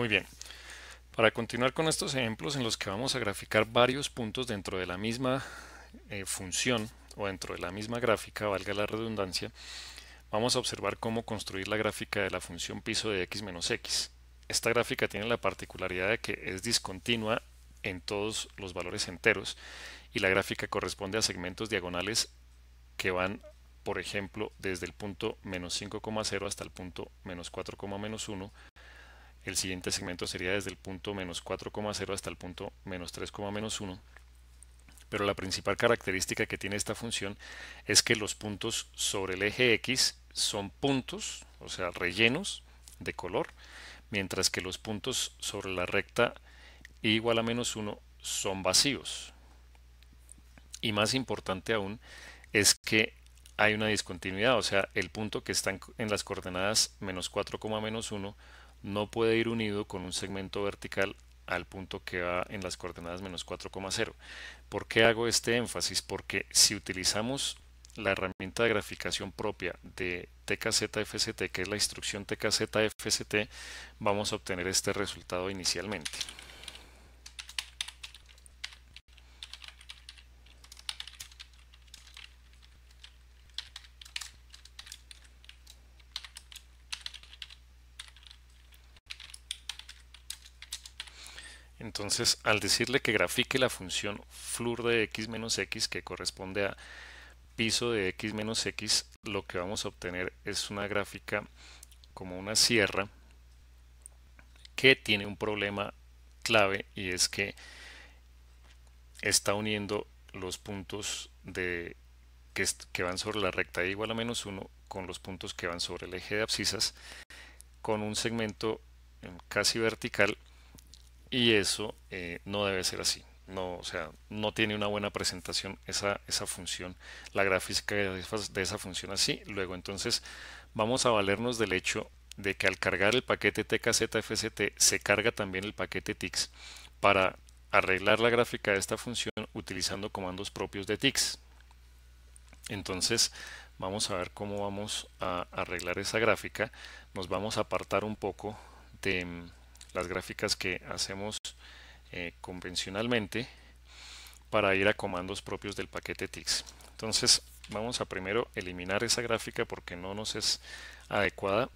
Muy bien. Para continuar con estos ejemplos en los que vamos a graficar varios puntos dentro de la misma eh, función o dentro de la misma gráfica, valga la redundancia, vamos a observar cómo construir la gráfica de la función piso de x menos x. Esta gráfica tiene la particularidad de que es discontinua en todos los valores enteros y la gráfica corresponde a segmentos diagonales que van, por ejemplo, desde el punto menos 5,0 hasta el punto menos 1 el siguiente segmento sería desde el punto menos 4,0 hasta el punto menos menos 1, pero la principal característica que tiene esta función es que los puntos sobre el eje X son puntos, o sea, rellenos de color, mientras que los puntos sobre la recta igual a menos 1 son vacíos. Y más importante aún es que hay una discontinuidad, o sea, el punto que está en las coordenadas menos menos 1 no puede ir unido con un segmento vertical al punto que va en las coordenadas menos 4,0. ¿Por qué hago este énfasis? Porque si utilizamos la herramienta de graficación propia de TKZFST, que es la instrucción TKZFST, vamos a obtener este resultado inicialmente. Entonces, al decirle que grafique la función flur de x menos x que corresponde a piso de x menos x, lo que vamos a obtener es una gráfica como una sierra que tiene un problema clave y es que está uniendo los puntos de, que, van sobre la recta de igual a menos 1 con los puntos que van sobre el eje de abscisas con un segmento casi vertical y eso eh, no debe ser así. No, o sea, no tiene una buena presentación esa, esa función, la gráfica de esa función así. Luego entonces vamos a valernos del hecho de que al cargar el paquete tkzfst se carga también el paquete tix para arreglar la gráfica de esta función utilizando comandos propios de tix. Entonces vamos a ver cómo vamos a arreglar esa gráfica. Nos vamos a apartar un poco de las gráficas que hacemos eh, convencionalmente para ir a comandos propios del paquete TIX. Entonces vamos a primero eliminar esa gráfica porque no nos es adecuada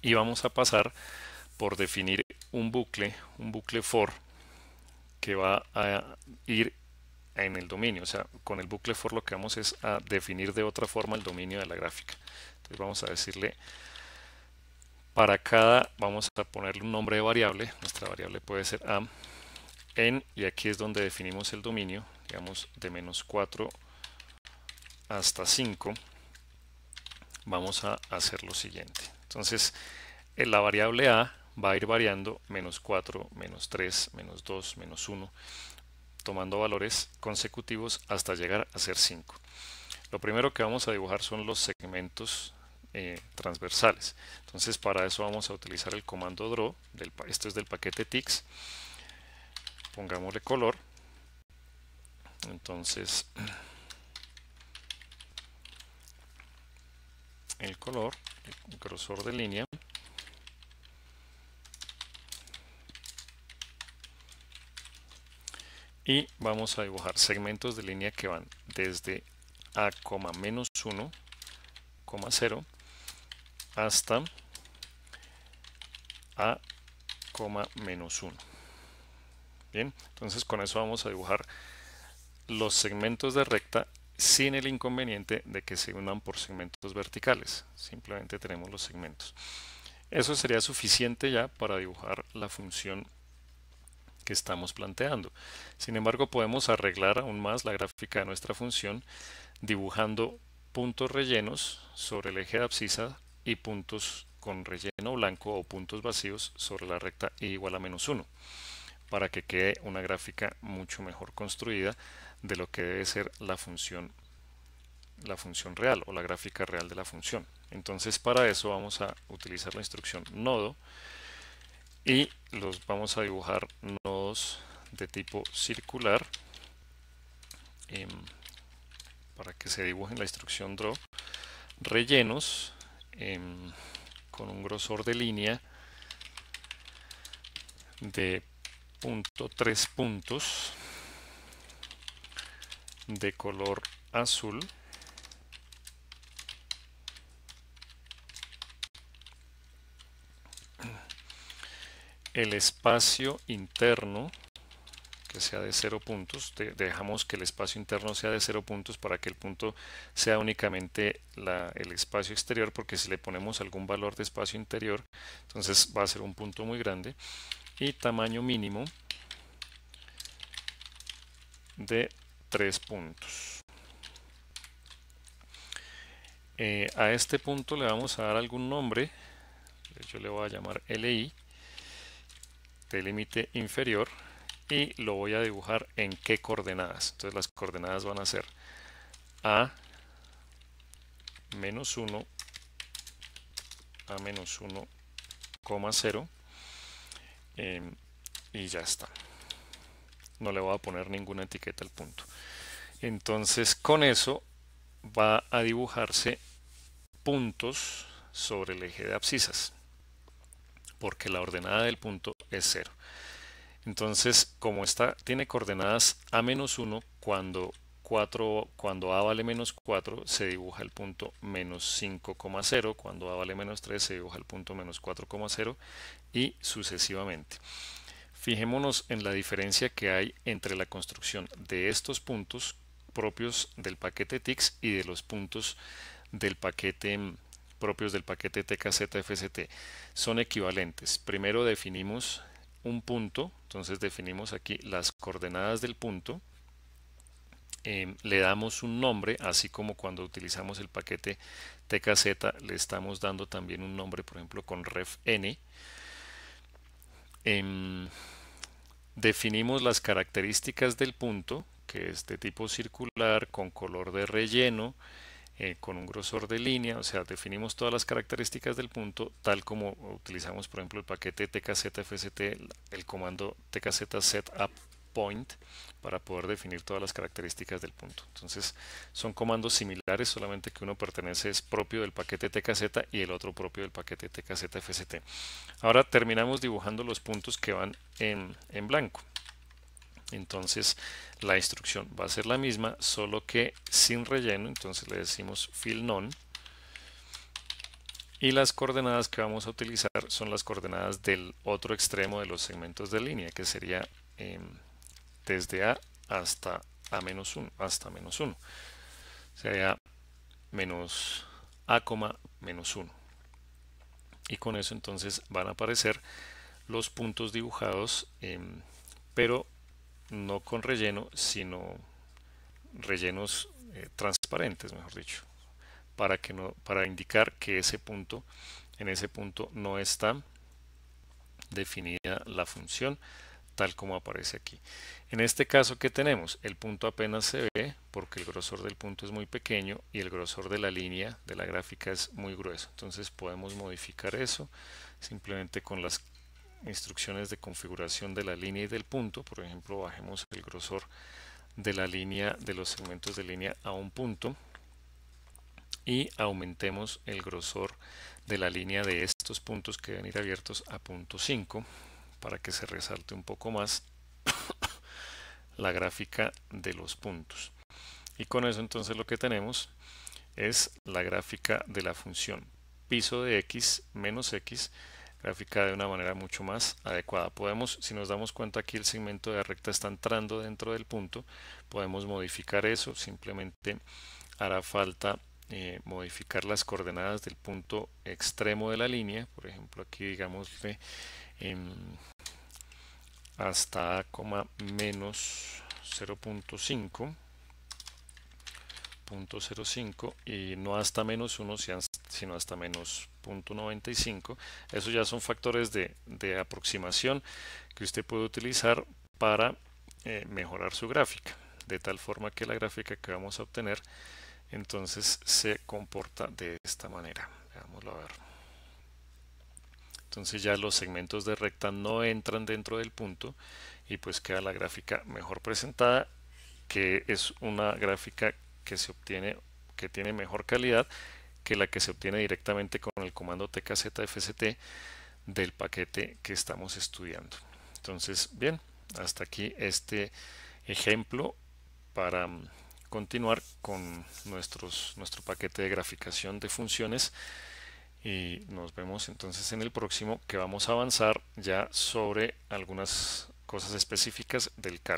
y vamos a pasar por definir un bucle, un bucle for que va a ir en el dominio, o sea, con el bucle for lo que vamos es a definir de otra forma el dominio de la gráfica. Entonces vamos a decirle para cada, vamos a ponerle un nombre de variable, nuestra variable puede ser a en, y aquí es donde definimos el dominio, digamos de menos 4 hasta 5, vamos a hacer lo siguiente. Entonces, en la variable a va a ir variando menos 4, menos 3, menos 2, menos 1, tomando valores consecutivos hasta llegar a ser 5. Lo primero que vamos a dibujar son los segmentos eh, transversales. Entonces para eso vamos a utilizar el comando draw, del, esto es del paquete TIX, pongámosle color, entonces el color, el grosor de línea, y vamos a dibujar segmentos de línea que van desde a, menos 1, 0 hasta a, menos 1. Bien, entonces con eso vamos a dibujar los segmentos de recta sin el inconveniente de que se unan por segmentos verticales. Simplemente tenemos los segmentos. Eso sería suficiente ya para dibujar la función que estamos planteando. Sin embargo, podemos arreglar aún más la gráfica de nuestra función dibujando puntos rellenos sobre el eje de abscisa y puntos con relleno blanco o puntos vacíos sobre la recta y igual a menos 1 para que quede una gráfica mucho mejor construida de lo que debe ser la función la función real o la gráfica real de la función entonces para eso vamos a utilizar la instrucción nodo y los vamos a dibujar nodos de tipo circular em, para que se dibuje la instrucción draw rellenos Em, con un grosor de línea de punto tres puntos de color azul el espacio interno sea de 0 puntos, dejamos que el espacio interno sea de 0 puntos para que el punto sea únicamente el espacio exterior, porque si le ponemos algún valor de espacio interior, entonces va a ser un punto muy grande. Y tamaño mínimo de 3 puntos. Eh, a este punto le vamos a dar algún nombre, yo le voy a llamar LI, de límite inferior, y lo voy a dibujar en qué coordenadas. Entonces las coordenadas van a ser a menos 1 a menos 0 eh, em, y ya está. No le voy a poner ninguna etiqueta al punto. Entonces con eso va a dibujarse puntos sobre el eje de abscisas porque la ordenada del punto es 0. Entonces, como está tiene coordenadas a menos 1, cuando, 4, cuando a vale menos 4, se dibuja el punto menos 5,0. Cuando a vale menos 3, se dibuja el punto menos 4,0 y sucesivamente. Fijémonos en la diferencia que hay entre la construcción de estos puntos propios del paquete TICS y de los puntos del paquete mm, propios del paquete TKZFST. Son equivalentes. Primero definimos un punto, entonces definimos aquí las coordenadas del punto, em, le damos un nombre, así como cuando utilizamos el paquete tkz le estamos dando también un nombre, por ejemplo con ref n. Em, definimos las características del punto, que es de tipo circular, con color de relleno, eh, con un grosor de línea, o sea, definimos todas las características del punto, tal como utilizamos, por ejemplo, el paquete tkzfst, el comando tkz Up point, para poder definir todas las características del punto. Entonces, son comandos similares, solamente que uno pertenece, es propio del paquete tkz y el otro propio del paquete tkzfst. Ahora terminamos dibujando los puntos que van en, en blanco entonces la instrucción va a ser la misma solo que sin relleno entonces le decimos fill none y las coordenadas que vamos a utilizar son las coordenadas del otro extremo de los segmentos de línea que sería em, desde a hasta a menos 1 hasta menos 1 sería menos a, menos 1 y con eso entonces van a aparecer los puntos dibujados em, pero no con relleno, sino rellenos eh, transparentes, mejor dicho, para, que no, para indicar que ese punto, en ese punto no está definida la función tal como aparece aquí. En este caso, que tenemos? El punto apenas se ve porque el grosor del punto es muy pequeño y el grosor de la línea de la gráfica es muy grueso. Entonces podemos modificar eso simplemente con las instrucciones de configuración de la línea y del punto. Por ejemplo, bajemos el grosor de la línea de los segmentos de línea a un punto y aumentemos el grosor de la línea de estos puntos que deben ir abiertos a punto 5 para que se resalte un poco más la gráfica de los puntos. Y con eso entonces lo que tenemos es la gráfica de la función piso de x menos x gráfica de una manera mucho más adecuada. Podemos, si nos damos cuenta aquí el segmento de recta está entrando dentro del punto, podemos modificar eso, simplemente hará falta eh, modificar las coordenadas del punto extremo de la línea, por ejemplo aquí digamos de, hasta coma menos 0.5 0.05 y no hasta menos 1 sino hasta menos 0.95. Esos ya son factores de, aproximación que usted puede utilizar para eh, mejorar su gráfica, de tal forma que la gráfica que vamos a obtener entonces se comporta de esta manera. Entonces ya los segmentos de recta no entran dentro del punto y pues queda la gráfica mejor presentada, que es una gráfica que se obtiene, que tiene mejor calidad que la que se obtiene directamente con el comando tkzfst del paquete que estamos estudiando. Entonces, bien, hasta aquí este ejemplo para mm, continuar con nuestros, nuestro paquete de graficación de funciones y nos vemos entonces en el próximo que vamos a avanzar ya sobre algunas cosas específicas del caso.